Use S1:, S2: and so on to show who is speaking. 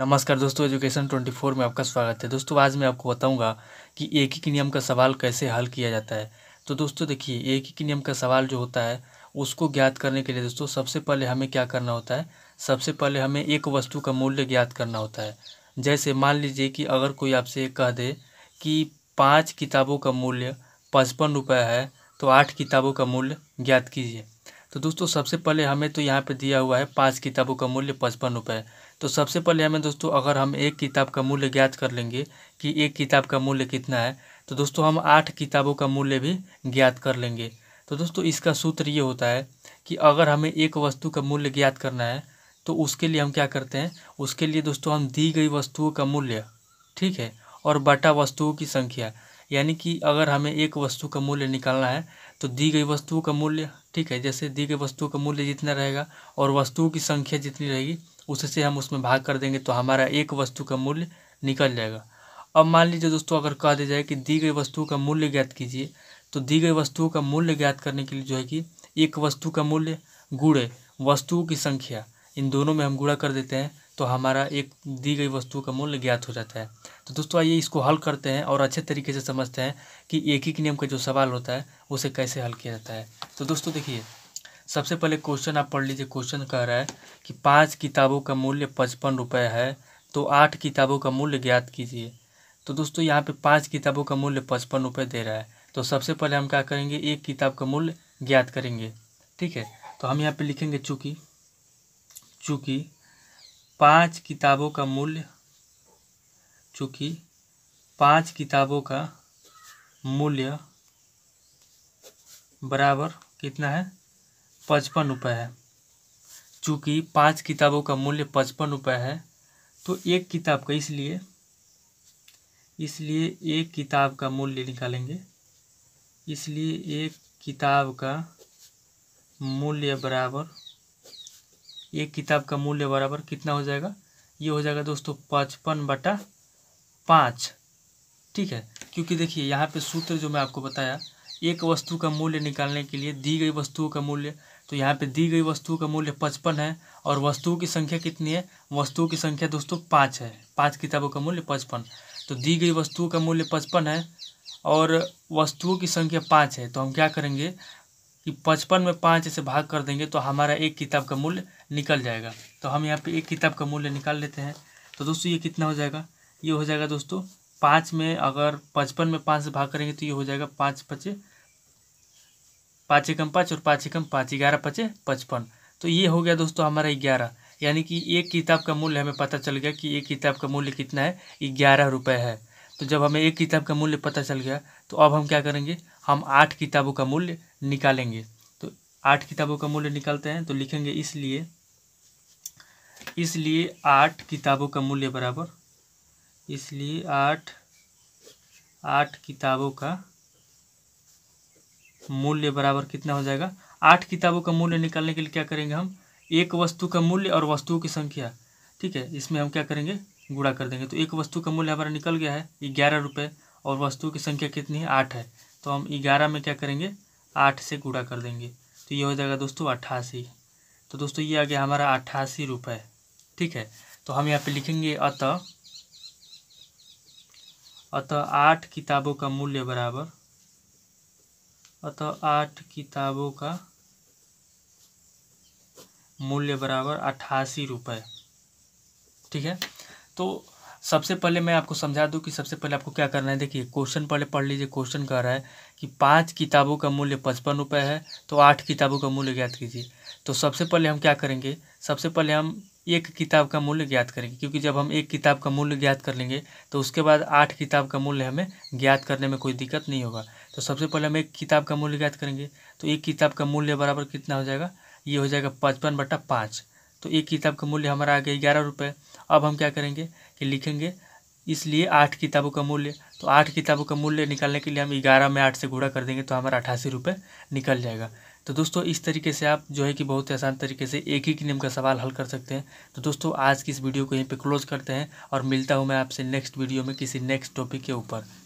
S1: नमस्कार दोस्तों एजुकेशन 24 में आपका स्वागत है दोस्तों आज मैं आपको बताऊंगा कि एक ही नियम का सवाल कैसे हल किया जाता है तो दोस्तों देखिए एक ही नियम का सवाल जो होता है उसको ज्ञात करने के लिए दोस्तों सबसे पहले हमें क्या करना होता है सबसे पहले हमें एक वस्तु का मूल्य ज्ञात करना होता है जैसे मान लीजिए कि अगर कोई आपसे कह दे कि पाँच किताबों का मूल्य पचपन रुपये है तो आठ किताबों का मूल्य ज्ञात कीजिए तो दोस्तों सबसे पहले हमें तो यहाँ पे दिया हुआ है पाँच किताबों का मूल्य पचपन रुपये तो सबसे पहले हमें दोस्तों अगर हम एक किताब का मूल्य ज्ञात कर लेंगे कि एक किताब का मूल्य कितना है तो दोस्तों हम आठ किताबों का मूल्य भी ज्ञात कर लेंगे तो दोस्तों इसका सूत्र ये होता है कि अगर हमें एक वस्तु का मूल्य ज्ञात करना है तो उसके लिए हम क्या करते हैं उसके लिए दोस्तों हम दी गई वस्तुओं का मूल्य ठीक है और बटा वस्तुओं की संख्या यानी कि अगर हमें एक वस्तु का मूल्य निकालना है तो दी गई वस्तुओं का मूल्य ठीक है जैसे दी गई वस्तुओं का मूल्य जितना रहेगा और वस्तुओं की संख्या जितनी रहेगी उससे हम उसमें भाग कर देंगे तो हमारा एक वस्तु का मूल्य निकल जाएगा अब मान लीजिए दोस्तों अगर कह दिया जाए कि दी गई वस्तुओं का मूल्य ज्ञात कीजिए तो दी गई वस्तुओं का मूल्य ज्ञात करने के लिए जो है कि एक वस्तु का मूल्य गुड़े वस्तुओं की संख्या इन दोनों में हम गुड़ा कर देते हैं तो हमारा एक दी गई वस्तु का मूल्य ज्ञात हो जाता है तो दोस्तों आइए इसको हल करते हैं और अच्छे तरीके से समझते हैं कि एक ही नियम का जो सवाल होता है उसे कैसे हल किया जाता है तो दोस्तों देखिए सबसे पहले क्वेश्चन आप पढ़ लीजिए क्वेश्चन कह रहा है कि पाँच किताबों का मूल्य पचपन रुपये है तो आठ किताबों का मूल्य ज्ञात कीजिए तो दोस्तों यहाँ पे पाँच किताबों का मूल्य पचपन रुपये दे रहा है तो सबसे पहले हम क्या करेंगे एक किताब का मूल्य ज्ञात करेंगे ठीक है तो हम यहाँ पे लिखेंगे चूँकि चूँकि पांच किताबों का मूल्य चूँकि पांच किताबों का मूल्य बराबर कितना है पचपन रुपये है चूँकि पांच किताबों का मूल्य पचपन रुपये है तो एक किताब का इसलिए इसलिए एक किताब का मूल्य निकालेंगे इसलिए एक किताब का मूल्य बराबर एक किताब का मूल्य बराबर कितना हो जाएगा ये हो जाएगा दोस्तों पचपन बटा पाँच ठीक है क्योंकि देखिए यहाँ पे सूत्र जो मैं आपको बताया एक वस्तु का मूल्य निकालने के लिए दी गई वस्तुओं का मूल्य तो यहाँ पे दी गई वस्तुओं का मूल्य पचपन है और वस्तुओं की संख्या कितनी है वस्तुओं की संख्या दोस्तों पाँच है पाँच किताबों का मूल्य पचपन तो दी गई वस्तुओं का मूल्य पचपन है और वस्तुओं की संख्या पाँच है तो हम क्या करेंगे कि पचपन में पाँच से भाग कर देंगे तो हमारा एक किताब का मूल्य निकल जाएगा तो हम यहाँ पे एक किताब का मूल्य निकाल लेते हैं तो दोस्तों ये कितना हो जाएगा ये हो जाएगा दोस्तों पाँच में अगर पचपन में पाँच से भाग करेंगे तो ये हो जाएगा पाँच पचे पाँच एकम पाँच और पाँच एकम पाँच ग्यारह पचे पचपन तो ये हो गया दोस्तों हमारा ग्यारह यानी कि एक किताब का मूल्य हमें पता चल गया कि एक किताब का मूल्य कितना है ग्यारह रुपये है तो जब हमें एक किताब का मूल्य पता चल गया तो अब हम क्या करेंगे हम आठ किताबों का मूल्य निकालेंगे तो आठ किताबों का मूल्य निकालते हैं तो लिखेंगे इसलिए इसलिए आठ किताबों का मूल्य बराबर इसलिए आठ आठ किताबों का मूल्य बराबर कितना हो जाएगा आठ किताबों का मूल्य निकालने के लिए क्या करेंगे हम एक वस्तु का मूल्य और वस्तुओं की संख्या ठीक है इसमें हम क्या करेंगे गुड़ा कर देंगे तो एक वस्तु का मूल्य हमारा निकल गया है ग्यारह रुपये और वस्तुओं की संख्या कितनी है आठ है तो हम ग्यारह में क्या करेंगे आठ से गुड़ा कर देंगे तो ये हो जाएगा दोस्तों अट्ठासी तो दोस्तों ये आ गया हमारा अट्ठासी रुपये ठीक है तो हम यहाँ पे लिखेंगे अत अतः आठ किताबों का मूल्य बराबर अतः आठ किताबों का मूल्य बराबर अट्ठासी रुपये ठीक है तो सबसे पहले मैं आपको समझा दूं कि सबसे पहले आपको क्या करना है देखिए क्वेश्चन पहले पढ़ लीजिए क्वेश्चन कह रहा है कि पाँच किताबों का मूल्य पचपन रुपये है तो आठ किताबों का मूल्य ज्ञात कीजिए तो सबसे पहले हम क्या करेंगे सबसे पहले हम एक किताब का मूल्य ज्ञात करेंगे क्योंकि जब हम एक किताब का मूल्य ज्ञात कर लेंगे तो उसके बाद आठ किताब का मूल्य हमें ज्ञात करने में कोई दिक्कत नहीं होगा तो सबसे पहले हम एक किताब का मूल्य ज्ञात करेंगे तो एक किताब का मूल्य बराबर कितना हो जाएगा ये हो जाएगा पचपन बटा पाँच तो एक किताब का मूल्य हमारा आ गया ग्यारह रुपये अब हम क्या करेंगे कि लिखेंगे इसलिए आठ किताबों का मूल्य तो आठ किताबों का मूल्य निकालने के लिए हम ग्यारह में आठ से घूड़ा कर देंगे तो हमारा अठासी रुपये निकल जाएगा तो दोस्तों इस तरीके से आप जो है कि बहुत ही आसान तरीके से एक ही नियम का सवाल हल कर सकते हैं तो दोस्तों आज की इस वीडियो को यहीं पे क्लोज करते हैं और मिलता हूँ मैं आपसे नेक्स्ट वीडियो में किसी नेक्स्ट टॉपिक के ऊपर